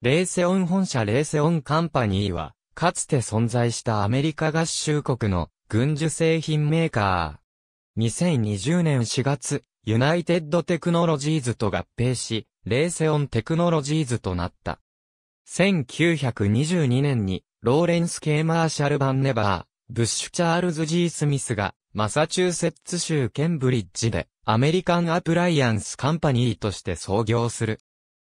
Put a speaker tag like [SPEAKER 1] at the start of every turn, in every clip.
[SPEAKER 1] レーセオン本社レーセオンカンパニーは、かつて存在したアメリカ合衆国の軍需製品メーカー。2020年4月、ユナイテッドテクノロジーズと合併し、レーセオンテクノロジーズとなった。1922年に、ローレンス・ケーマーシャル・バンネバー、ブッシュ・チャールズ・ジー・スミスが、マサチューセッツ州ケンブリッジで、アメリカン・アプライアンス・カンパニーとして創業する。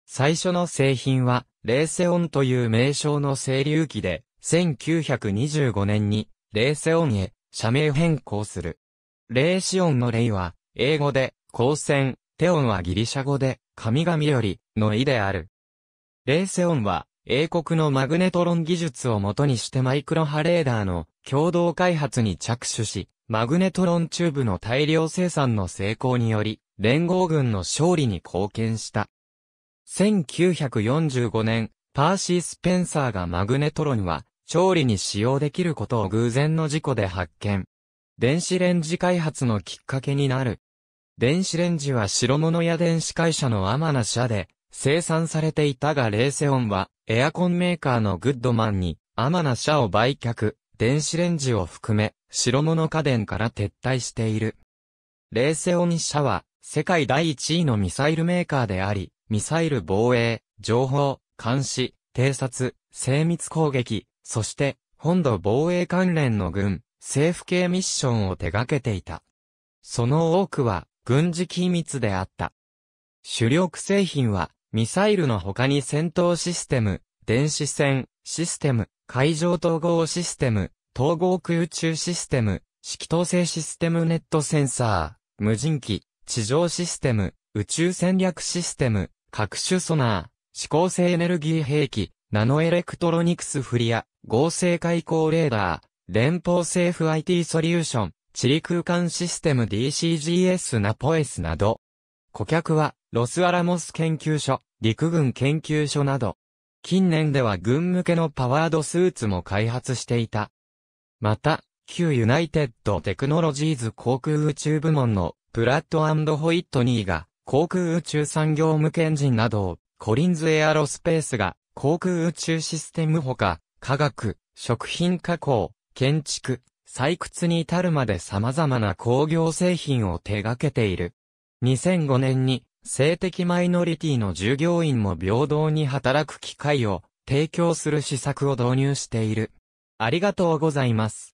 [SPEAKER 1] 最初の製品は、レーセオンという名称の清流期で、1925年に、レーセオンへ、社名変更する。レーシオンのレイは、英語で、光線、テオンはギリシャ語で、神々より、の意である。レーセオンは、英国のマグネトロン技術をもとにしてマイクロ波レーダーの共同開発に着手し、マグネトロンチューブの大量生産の成功により、連合軍の勝利に貢献した。1945年、パーシー・スペンサーがマグネトロンは、調理に使用できることを偶然の事故で発見。電子レンジ開発のきっかけになる。電子レンジは白物や電子会社のアマナ社で生産されていたがレーセオンはエアコンメーカーのグッドマンにアマナ社を売却、電子レンジを含め白物家電から撤退している。レーセオン社は世界第一位のミサイルメーカーであり、ミサイル防衛、情報、監視、偵察、精密攻撃、そして、本土防衛関連の軍、政府系ミッションを手掛けていた。その多くは、軍事機密であった。主力製品は、ミサイルの他に戦闘システム、電子戦、システム、海上統合システム、統合空中システム、指揮統制システムネットセンサー、無人機、地上システム、宇宙戦略システム、各種ソナー、指向性エネルギー兵器、ナノエレクトロニクスフリア、合成開口レーダー、連邦政府 IT ソリューション、地理空間システム DCGS ナポエスなど。顧客は、ロスアラモス研究所、陸軍研究所など。近年では軍向けのパワードスーツも開発していた。また、旧ユナイテッドテクノロジーズ航空宇宙部門のプラットホイットニーが航空宇宙産業向けエンジンなどを、コリンズエアロスペースが、航空宇宙システムほか、科学、食品加工、建築、採掘に至るまで様々な工業製品を手掛けている。2005年に、性的マイノリティの従業員も平等に働く機会を提供する施策を導入している。ありがとうございます。